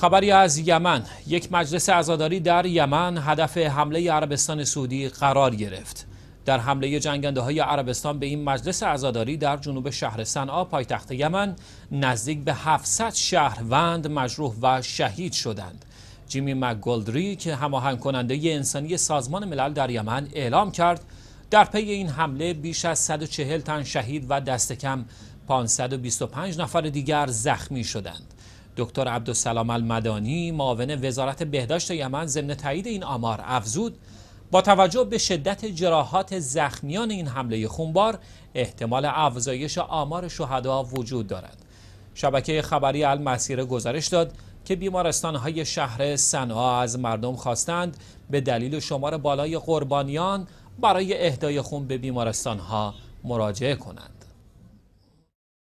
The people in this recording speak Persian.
خبری از یمن یک مجلس عزاداری در یمن هدف حمله عربستان سعودی قرار گرفت در حمله جنگنده های عربستان به این مجلس عزاداری در جنوب شهر صنعا پایتخت یمن نزدیک به 700 شهروند مجروح و شهید شدند جیمی مکگولدری که هماهنگ کننده انسانی سازمان ملل در یمن اعلام کرد در پی این حمله بیش از 140 تن شهید و دست کم 525 نفر دیگر زخمی شدند دکتر عبدالسلام المدانی معاون وزارت بهداشت یمن ضمن تایید این آمار افزود با توجه به شدت جراحات زخمیان این حمله خونبار احتمال افزایش آمار شهدا وجود دارد شبکه خبری المسیر گزارش داد که بیمارستان های شهر صنعا از مردم خواستند به دلیل شمار بالای قربانیان برای اهدای خون به بیمارستان ها مراجعه کنند